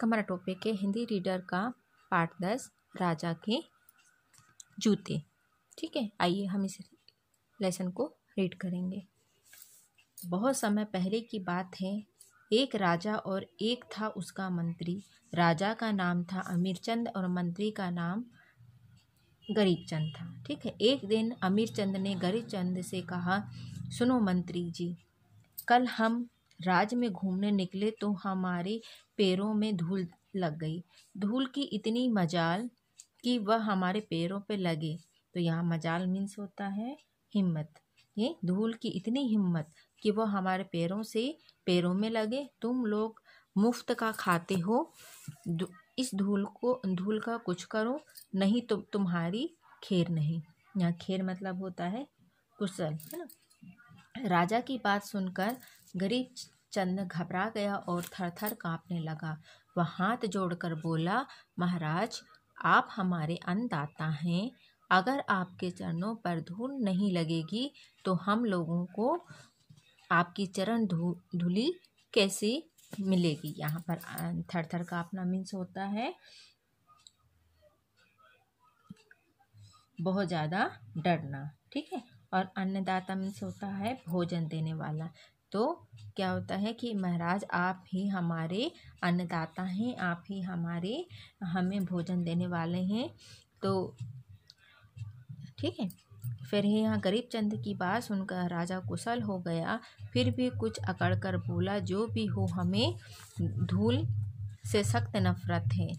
का हमारा टॉपिक है हिंदी रीडर का पार्ट दस राजा के जूते ठीक है आइए हम इस लेसन को रीड करेंगे बहुत समय पहले की बात है एक राजा और एक था उसका मंत्री राजा का नाम था अमीरचंद और मंत्री का नाम गरीबचंद था ठीक है एक दिन अमीरचंद ने गरीबचंद से कहा सुनो मंत्री जी कल हम राज में घूमने निकले तो हमारे पैरों में धूल लग गई धूल की इतनी मजाल कि वह हमारे पैरों पे लगे तो यहाँ मजाल मीन्स होता है हिम्मत ये धूल की इतनी हिम्मत कि वह हमारे पैरों से पैरों में लगे तुम लोग मुफ्त का खाते हो इस धूल को धूल का कुछ करो नहीं तो तुम्हारी खेर नहीं यहाँ खेर मतलब होता है कुशल है ना राजा की बात सुनकर गरीब चंद घबरा गया और थर थर काँपने लगा वह हाथ जोड़कर बोला महाराज आप हमारे अन्नदाता हैं अगर आपके चरणों पर धूल नहीं लगेगी तो हम लोगों को आपकी चरण धूली कैसे मिलेगी यहाँ पर थर थर का अपना मीन्स होता है बहुत ज़्यादा डरना ठीक है और अन्नदाता मीन्स होता है भोजन देने वाला तो क्या होता है कि महाराज आप ही हमारे अन्नदाता हैं आप ही हमारे हमें भोजन देने वाले हैं तो ठीक है फिर ही यहाँ गरीब चंद की बात सुनकर राजा कुशल हो गया फिर भी कुछ अकड़ कर बोला जो भी हो हमें धूल से सख्त नफरत है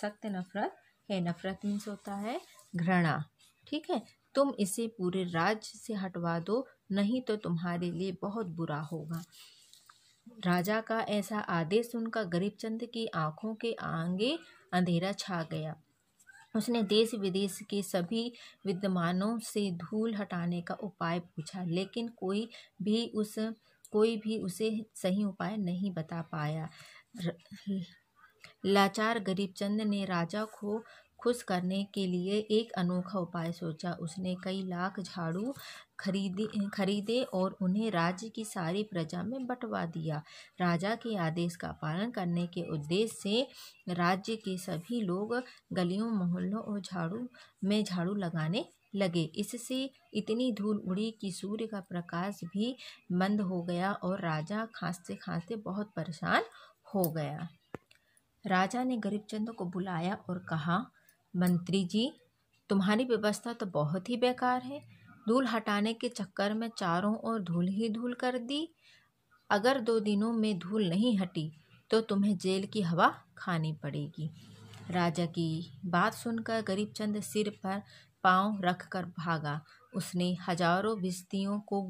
सख्त नफरत है नफरत मीन्स होता है घृणा ठीक है तुम इसे पूरे राज्य से हटवा दो नहीं तो तुम्हारे लिए बहुत बुरा होगा राजा का ऐसा आदेश सुनकर गरीबचंद की आंखों के आगे अंधेरा छा गया उसने देश विदेश के सभी विद्वानों से धूल हटाने का उपाय पूछा लेकिन कोई भी उस कोई भी उसे सही उपाय नहीं बता पाया लाचार गरीबचंद ने राजा को खुश करने के लिए एक अनोखा उपाय सोचा उसने कई लाख झाड़ू खरीदे खरीदे और उन्हें राज्य की सारी प्रजा में बंटवा दिया राजा के आदेश का पालन करने के उद्देश्य से राज्य के सभी लोग गलियों मोहल्लों और झाड़ू में झाड़ू लगाने लगे इससे इतनी धूल उड़ी कि सूर्य का प्रकाश भी मंद हो गया और राजा खांसते खांसते बहुत परेशान हो गया राजा ने गरीबचंद को बुलाया और कहा मंत्री जी तुम्हारी व्यवस्था तो बहुत ही बेकार है धूल हटाने के चक्कर में चारों ओर धूल ही धूल कर दी अगर दो दिनों में धूल नहीं हटी तो तुम्हें जेल की हवा खानी पड़ेगी राजा की बात सुनकर गरीब चंद सिर पर पांव कर भागा उसने हजारों बिस्तियों को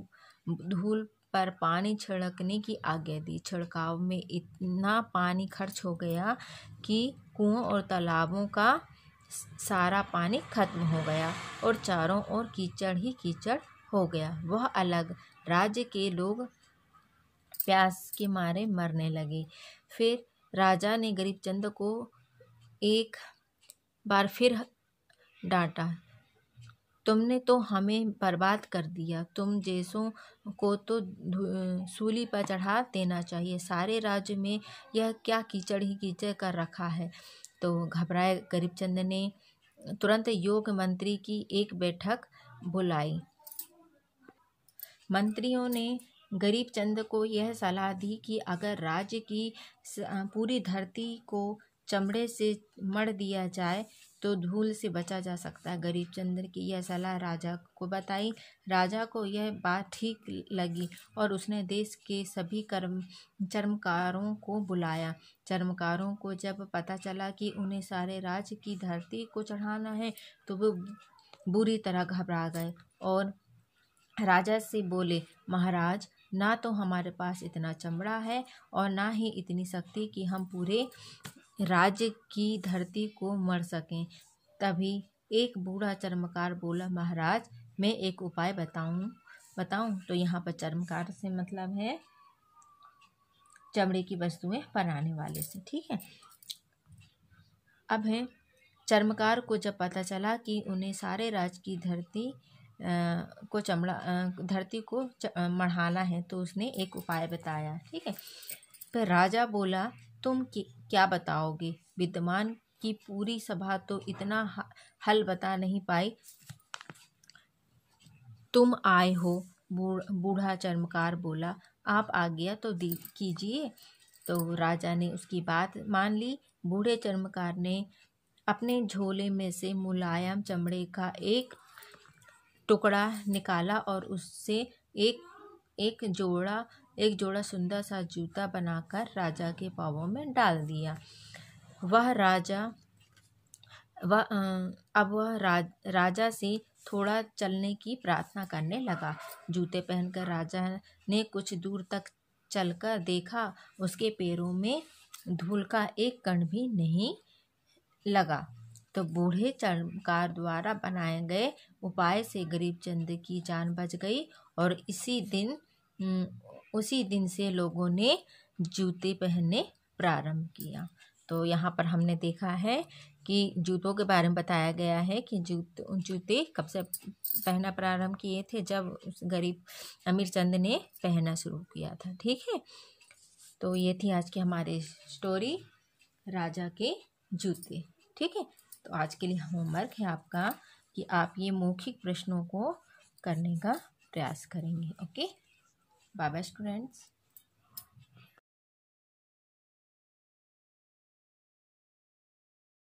धूल पर पानी छिड़कने की आज्ञा दी छिड़काव में इतना पानी खर्च हो गया कि कुओं और तालाबों का सारा पानी खत्म हो गया और चारों ओर कीचड़ ही कीचड़ हो गया वह अलग राज्य के लोग प्यास के मारे मरने लगे फिर राजा ने चंद को एक बार फिर डांटा तुमने तो हमें बर्बाद कर दिया तुम जैसों को तो सूली पर चढ़ा देना चाहिए सारे राज्य में यह क्या कीचड़ ही कीचड़ कर रखा है तो घबराए गरीबचंद ने तुरंत योग मंत्री की एक बैठक बुलाई मंत्रियों ने गरीब चंद को यह सलाह दी कि अगर राज्य की पूरी धरती को चमड़े से मढ़ दिया जाए तो धूल से बचा जा सकता है गरीब चंद्र की यह सलाह राजा को बताई राजा को यह बात ठीक लगी और उसने देश के सभी कर्म चर्मकारों को बुलाया चर्मकारों को जब पता चला कि उन्हें सारे राज्य की धरती को चढ़ाना है तो वो बुरी तरह घबरा गए और राजा से बोले महाराज ना तो हमारे पास इतना चमड़ा है और ना ही इतनी शक्ति कि हम पूरे राज्य की धरती को मर सकें तभी एक बूढ़ा चर्मकार बोला महाराज मैं एक उपाय बताऊँ बताऊँ तो यहाँ पर चर्मकार से मतलब है चमड़े की वस्तुएं बनाने वाले से ठीक है अब है चर्मकार को जब पता चला कि उन्हें सारे राज की धरती को चमड़ा धरती को मढ़ाना है तो उसने एक उपाय बताया ठीक है फिर तो राजा बोला तुम कि क्या बताओगे विद्यमान की पूरी सभा तो इतना हल बता नहीं पाई तुम आए हो बूढ़ा चर्मकार बोला आप आज्ञा तो दी कीजिए तो राजा ने उसकी बात मान ली बूढ़े चर्मकार ने अपने झोले में से मुलायम चमड़े का एक टुकड़ा निकाला और उससे एक एक जोड़ा एक जोड़ा सुंदर सा जूता बनाकर राजा के पाँवों में डाल दिया वह राजा वह अब वह राज, राजा से थोड़ा चलने की प्रार्थना करने लगा जूते पहनकर राजा ने कुछ दूर तक चलकर देखा उसके पैरों में धूल का एक कण भी नहीं लगा तो बूढ़े चमकार द्वारा बनाए गए उपाय से गरीब चंद की जान बच गई और इसी दिन हम्म, उसी दिन से लोगों ने जूते पहनने प्रारंभ किया तो यहाँ पर हमने देखा है कि जूतों के बारे में बताया गया है कि जूत जूते कब से पहना प्रारंभ किए थे जब उस गरीब अमीर चंद ने पहनना शुरू किया था ठीक है तो ये थी आज की हमारी स्टोरी राजा के जूते ठीक है तो आज के लिए होमवर्क है आपका कि आप ये मौखिक प्रश्नों को करने का प्रयास करेंगे ओके bye bye students